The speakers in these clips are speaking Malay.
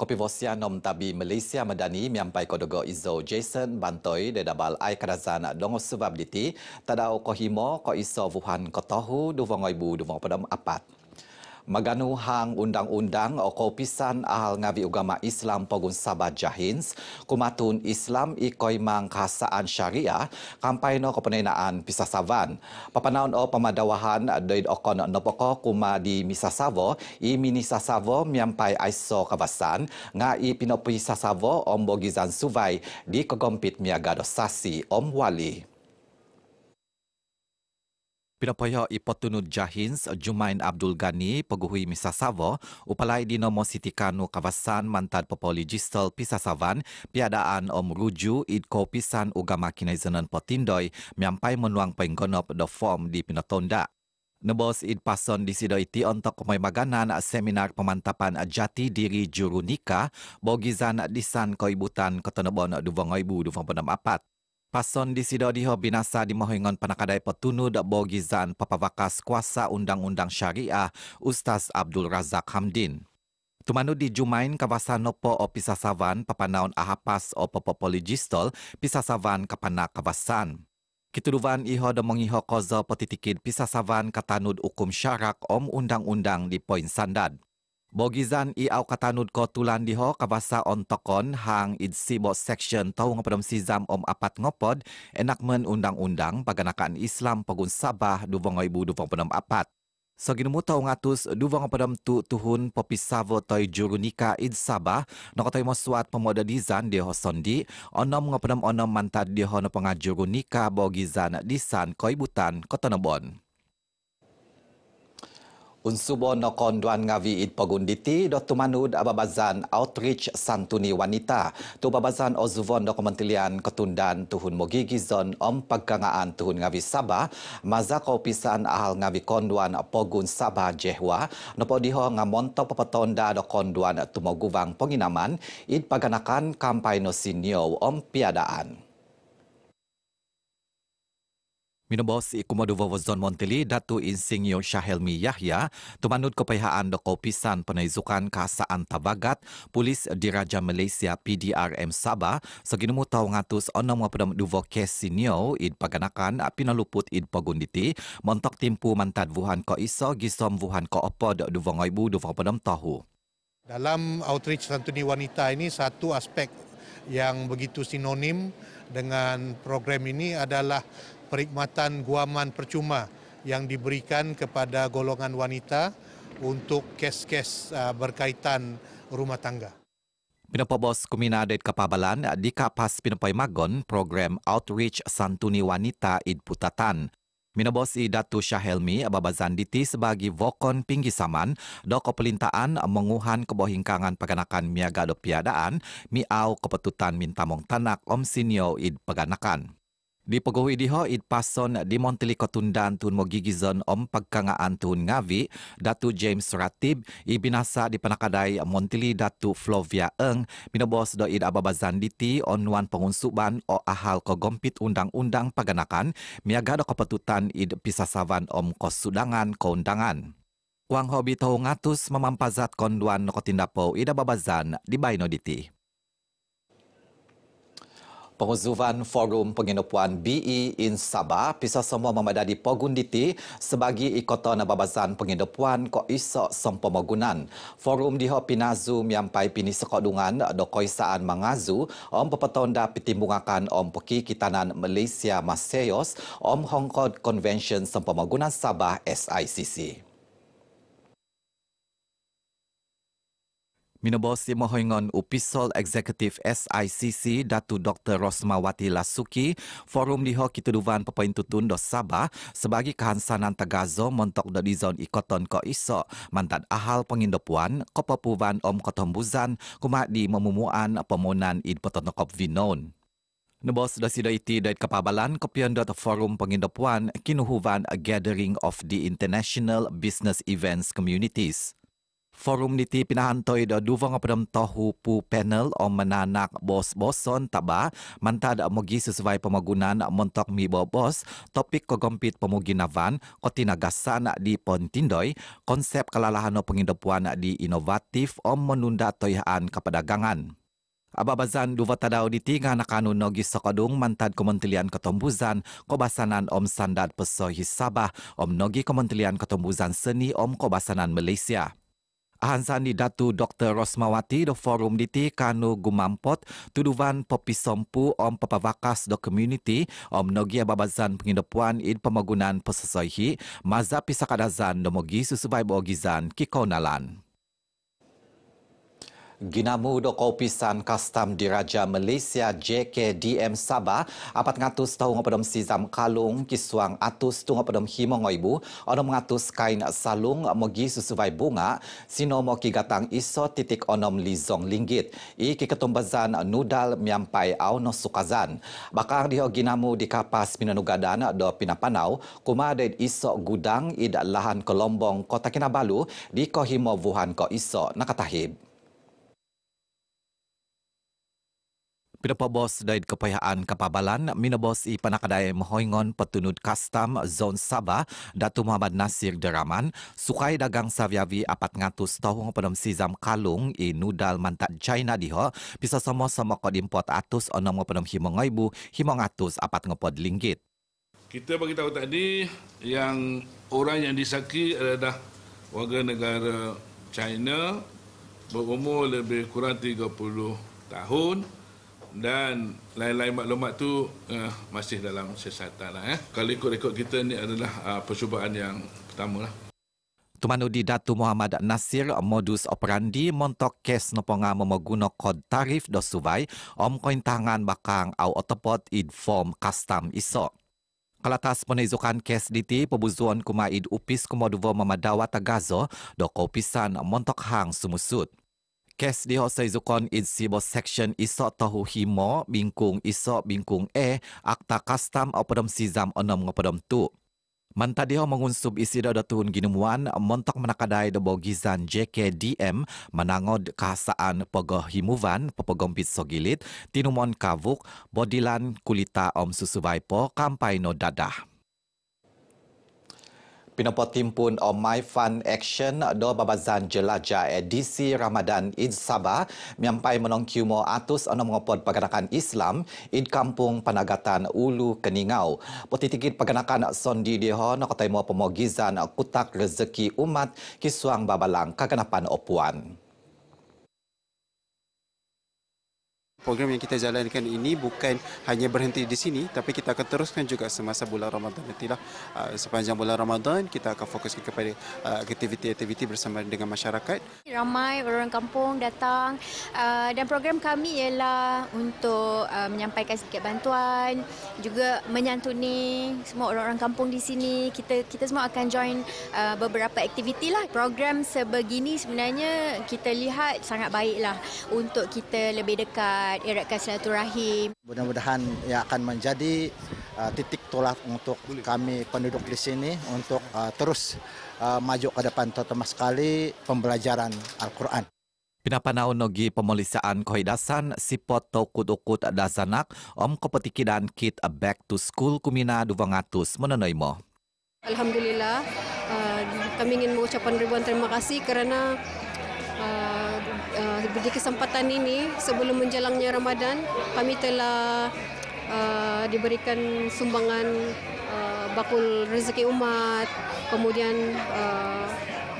Kopi Vosia Nom Tabi Malaysia Medani Miampai Kodogo Izo Jason Bantoi De Dabal Ai Kerazan Dongo Subab Diti Tadau Kohimo Ko Iso Wuhan Kotohu Duvongoibu Duvongpodom Apat. Maganu hang undang-undang oko pisan ahal ngawi agama Islam pogun Sabah Jahins kumatun Islam ikoy mang kasaan syariah kampai no kepenenaan pisa savan papanaon o pamadawahan doid oko no nopoko kuma di misa savo i mini savo miampai aiso kawasan nga i pinopi sasavo ombo gizan suvai di kegompit miagado sasi om wali Pirapoyo ipotunut Jahins Jumain Abdul Ghani peguhui Misa Savo upalai di nomor Siti kawasan mantan popoli Gistel Pisasavan piadaan Om Ruju idko pisan ugama kinaizanan potindoi miampai menuang penggonop do form di Pinotonda. Nebos id pason di sido iti untuk kemoy maganan seminar pemantapan jati diri juru nikah bogizan disan koibutan ketenebon duvangoibu duvangpenam apat. Pason di sido diho binasa di mahingon panakadai petunu dak bogizan papavakas kuasa undang-undang syariah Ustaz Abdul Razak Hamdin. Tumanu di Jumain kawasan Nopo o Pisasavan papanaon ahapas o popopoligistol Pisasavan kapana kawasan. Kituduvan iho do mengiho kozo potitikid Pisasavan katanud hukum syarak om undang-undang di poin sandad. Bogizan i au katanud ko tulan diho kabasa ontokon hang id sibo section tau ngapadom si om apat ngopod enak men undang-undang paganakan Islam pagun Sabah duvongoy bu duvongpadom apat. So ginumu tau ngatus duvong padam tu tuhun popisavo toy jurunika id Sabah no katoy mo pemoda dizan di sondi onom ngapadam onom mantad di ho no pengajurunika bogizan disan koibutan kotonobon. Unsubo nokon duan ngavi it pagunditi do tumanud ababazan outreach santuni wanita tu babazan ozuvon do kementilian ketundan tuhun mogigizon om pagkangaan tuhun ngawi saba maza ko pisan ahal ngawi konduan pogun saba jehwa nopo diho nga pepetonda papatonda do konduan tumoguvang penginaman it paganakan kampai no sinio om piadaan Minobos iku moduva wazon Montili datu insing yo Syahelmi Yahya tumanut kepihaan de kopisan penaizukan kasaan tabagat polis diraja Malaysia PDRM Sabah seginumu tau ngatus onam wapadam duvo kes sinio id paganakan pinaluput id pagunditi montok timpu mantad wuhan ko iso gisom wuhan ko opo de duvo ngoibu duvo padam tahu. Dalam outreach santuni wanita ini satu aspek yang begitu sinonim dengan program ini adalah Perikmatan guaman percuma yang diberikan kepada golongan wanita untuk kes-kes uh, berkaitan rumah tangga. Pinapa Bos Kumina Adit Kapabalan di Kapas Pinapoy Magon program Outreach Santuni Wanita Id Putatan. Minabos i Datu Syahelmi ababazan diti sebagai vokon pinggi saman do kepelintaan menguhan kebohingkangan peganakan miaga do piadaan miau kepetutan mintamong tanak om sinio id peganakan. Di peguh idiho id pason di Montili kotundan tun mogigizon om pagkangaan tun ngavi datu James Ratib ibinasa di panakaday Montili datu Flovia Eng minobos do id ababazan diti onwan pengunsuban o ahal ko gompit undang-undang paganakan miaga do kapatutan id pisasavan om kosudangan ko undangan. Wang hobi tau ngatus memampazat konduan no kotindapo ida babazan di baino diti. Pengusuhan Forum Penginapuan BE in Sabah pisah semua memadai Pogunditi sebagai ikutan nababazan penginapuan ko isok sempomogunan. Forum di pinazu miampai pini sekodungan do koisaan mengazu om pepetonda da pitimbungakan om peki kitanan Malaysia Maseos om Hong Kong Convention Sempomogunan Sabah SICC. Minobosi Mohoingon Upisol Eksekutif SICC Datu Dr. Rosmawati Lasuki Forum Diho Kituduvan Pepointutun Do Sabah sebagai kehansanan Tegazo Montok Do zon Ikoton Ko Iso Mantan Ahal Pengindopuan Kopopuvan Om Kotombuzan Kumat di Memumuan Pemunan Id Potonokop Vinon Nebos dah sida iti dari kepabalan kopian dot forum pengindopuan kinuhuvan a gathering of the international business events communities. Forum niti pinahantoy do duwa nga tohu pu panel o menanak bos boson taba mantad mogi susuway pamagunan montok mi bos topik kogompit pamuginavan o tinagasan di pontindoy konsep kelalahan o pangindapuan di inovatif o menunda toyaan kapadagangan. bazan duwa tadaw di tinga na kanun sokadung mantad kementerian ketombuzan kobasanan om sandad peso hisabah om nogi kementerian ketombuzan seni om kobasanan Malaysia. Ahansan di Datu Dr. Rosmawati do forum diti kanu gumampot tuduhan popi sompu om papavakas do community om nogia babazan pengindopuan in pemagunan pesesoihi maza pisakadazan do mogi susubai bo kikonalan. Ginamu do kopisan custom di Raja Malaysia JKDM Sabah apat ngatus tahu ngopadom sizam kalung kiswang atus tu ngopadom himo ngoibu ono mengatus kain salung mogi susuvai bunga sino mo kigatang iso titik onom lizong linggit i kiketumbazan nudal miampai au no sukazan bakang diho ginamu di kapas minanugadan do pinapanau kuma de iso gudang idak lahan kolombong kota Kinabalu di kohimo wuhan ko iso nakatahib. Pidapa bos dari kepayaan kapabalan, minabos i panakadai mahoingon petunud kastam zon Sabah, Datu Muhammad Nasir Deraman, sukai dagang saviavi 400 tahun penem sizam kalung i nudal mantat China diho, bisa semua sama kod import atus onam penem himong ibu, himong atus apat ngepod linggit. Kita bagi tahu tadi yang orang yang disaki adalah warga negara China berumur lebih kurang 30 tahun dan lain-lain maklumat tu uh, masih dalam siasatan lah, eh. Kalau ikut rekod kita ni adalah uh, percubaan yang pertama lah. Tuan Tumanudi Datu Muhammad Nasir modus operandi montok kes nopong memoguno kod tarif do suvai om koin tangan bakang au otopot inform custom iso. Kalatas penizukan kes diti pembuzuan kumaid upis kumoduvo memadawat agazo do kopisan montok hang sumusut kes di hosai zukon in sibo section iso tahu himo bingkung iso bingkung e akta custom opodom sizam onom ngopodom tu. Manta diho mengunsub isi do datuhun ginumuan montok menakadai do gizan JKDM menangod kahasaan pogo himuvan pepogompit sogilit tinumon kavuk bodilan kulita om susu susuvaipo kampai no dadah. Pinopo Timpun o My Fun Action do Babazan Jelajah Edisi Ramadan Id Sabah miampai menong kiumo atus ono mengopod pergerakan Islam Id Kampung Panagatan Ulu Keningau. Potitikit pergerakan sondi diho no kotaimo pemogizan kutak rezeki umat kiswang babalang kaganapan opuan. program yang kita jalankan ini bukan hanya berhenti di sini tapi kita akan teruskan juga semasa bulan Ramadan nantilah ah, sepanjang bulan Ramadan kita akan fokus kepada ah, aktiviti-aktiviti bersama dengan masyarakat ramai orang kampung datang ah, dan program kami ialah untuk menyampaikan sedikit bantuan juga menyantuni semua orang-orang kampung di sini kita kita semua akan join beberapa aktiviti lah program sebegini sebenarnya kita lihat sangat baiklah untuk kita lebih dekat dapat eratkan silaturahim. Mudah-mudahan ia akan menjadi uh, titik tolak untuk kami penduduk di sini untuk uh, terus uh, maju ke depan terutama sekali pembelajaran Al-Quran. Pinapanaon nogi pemulisaan kohidasan sipot to kudukut dasanak om kepetiki kit a back to school kumina duwangatus menenoi mo. Alhamdulillah kami ingin mengucapkan ribuan terima kasih kerana uh, di kesempatan ini sebelum menjelangnya Ramadan kami telah uh, diberikan sumbangan uh, bakul rezeki umat kemudian uh,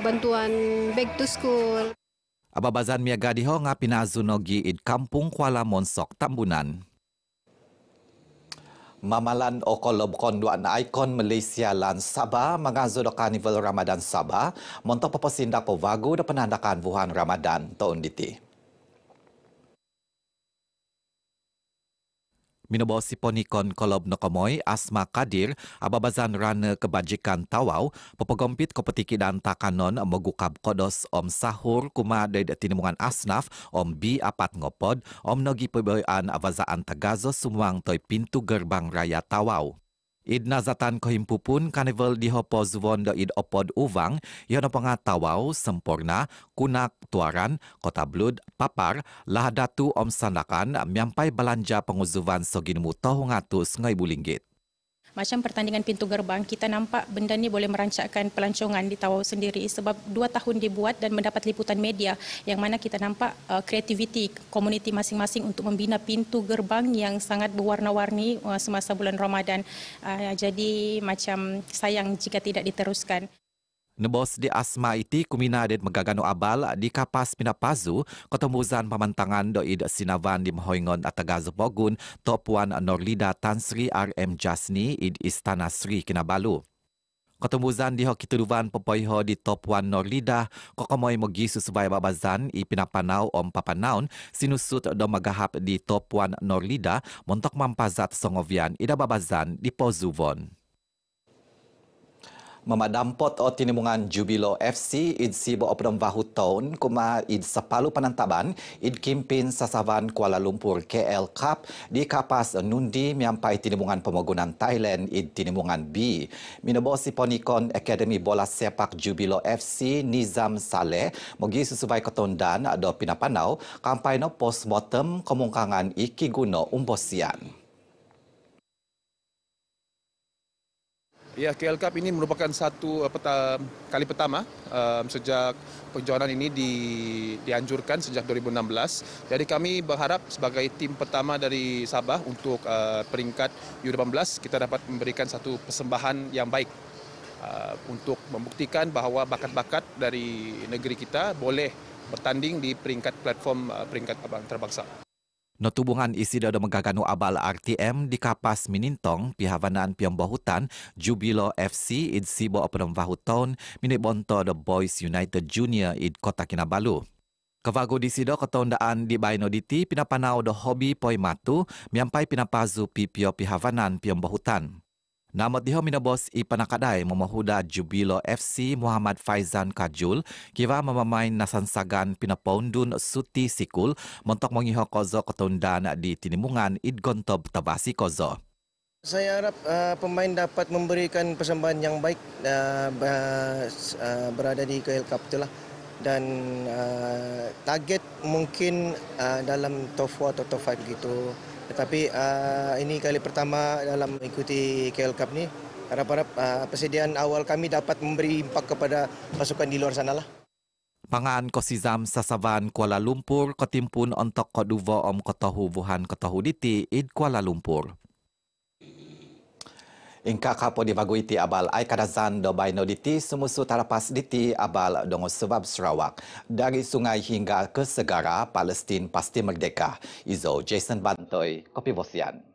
bantuan back to school Aba Bazan Miaga Diho ngapina zunogi id kampung Kuala Monsok Tambunan Mamalan okolob Konduan icon Malaysia Lan Sabah mengazu do Karnival Ramadan Sabah montok papa sindak dan vagu do penandakan Wuhan Ramadan tahun ini. Minobo Siponikon Kolob Nokomoy Asma Kadir Ababazan Rana Kebajikan Tawau Pepegompit Kopetiki dan Takanon Mogukab Kodos Om Sahur Kuma Dari Tinimungan Asnaf Om Bi Apat Ngopod Om Nogi Peboyan Abazaan Tagazo Sumuang Toy Pintu Gerbang Raya Tawau Id nazatan ko himpupun karnival di hopo zvon do id opod uvang yono pengatawau sempurna kunak tuaran kota blud papar lahadatu om sandakan miampai belanja penguzuvan sogin mu tohungatus ngai bulinggit. Macam pertandingan pintu gerbang, kita nampak benda ni boleh merancakkan pelancongan di Tawau sendiri sebab dua tahun dibuat dan mendapat liputan media yang mana kita nampak uh, kreativiti komuniti masing-masing untuk membina pintu gerbang yang sangat berwarna-warni uh, semasa bulan Ramadan. Uh, jadi macam sayang jika tidak diteruskan. Nebos di Asma iti kumina dit megagano abal di kapas pinapazu kota pamantangan do id sinavan di Mahoingon at Gazbogun top 1 Norlida Tansri RM Jasni id Istana Sri Kinabalu. Ketemuzan di Hokituluvan Popoiho di Top 1 Norlida, kokomoy mo gisu babazan i pinapanaw om papanaon sinusut do magahap di Top 1 Norlida montok mampazat songovian ida babazan di Pozuvon memadampot o tinimungan Jubilo FC id sibo opdom vahu tahun kuma id sepalu panantaban id kimpin sasavan Kuala Lumpur KL Cup di kapas nundi miampai tinimungan pemogunan Thailand id tinimungan B. Minobo si ponikon Academy Bola Sepak Jubilo FC Nizam Saleh mogi sesuai ketundan ado pinapanau kampai no post bottom kemungkangan iki guno umbosian. Ya, KL Cup ini merupakan satu eh, peta, kali pertama um, sejak penjualan ini di, dianjurkan sejak 2016. Jadi kami berharap sebagai tim pertama dari Sabah untuk uh, peringkat U18 kita dapat memberikan satu persembahan yang baik uh, untuk membuktikan bahawa bakat-bakat dari negeri kita boleh bertanding di peringkat platform uh, peringkat abang terbangsa. Notubungan isi dada mengganggu abal RTM di Kapas Minintong, pihak Vanaan Piong Bahutan, Jubilo FC, id Sibo Operam bahutan minit bonto The Boys United Junior, id Kota Kinabalu. Kevago di sido ketondaan di bainoditi Diti, pinapanau the hobi poi matu, miampai pinapazu pipio pihavanan piombohutan. Pi Nama diho mina bos i panakadai memahuda Jubilo FC Muhammad Faizan Kajul kira memain nasansagan pinapoundun suti sikul mentok mengiho kozo ketundan di tinimungan idgontob tabasi kozo. Saya harap uh, pemain dapat memberikan persembahan yang baik uh, uh berada di KL Cup itulah. Dan uh, target mungkin uh, dalam top 4 atau top 5 gitu. Tetapi uh, ini kali pertama dalam mengikuti KL Cup ni. Harap-harap uh, persediaan awal kami dapat memberi impak kepada pasukan di luar sana Pangan ko si Zam Sasavan Kuala Lumpur ko timpun ontok ko om ko tohu Wuhan ko diti id Kuala Lumpur. Inka kapo di bagu iti abal ay kadazan do baino diti sumusu tarapas diti abal dongo sebab Sarawak dari sungai hingga ke segara Palestin pasti merdeka. Izo Jason Bantoy, Kopi Bosian.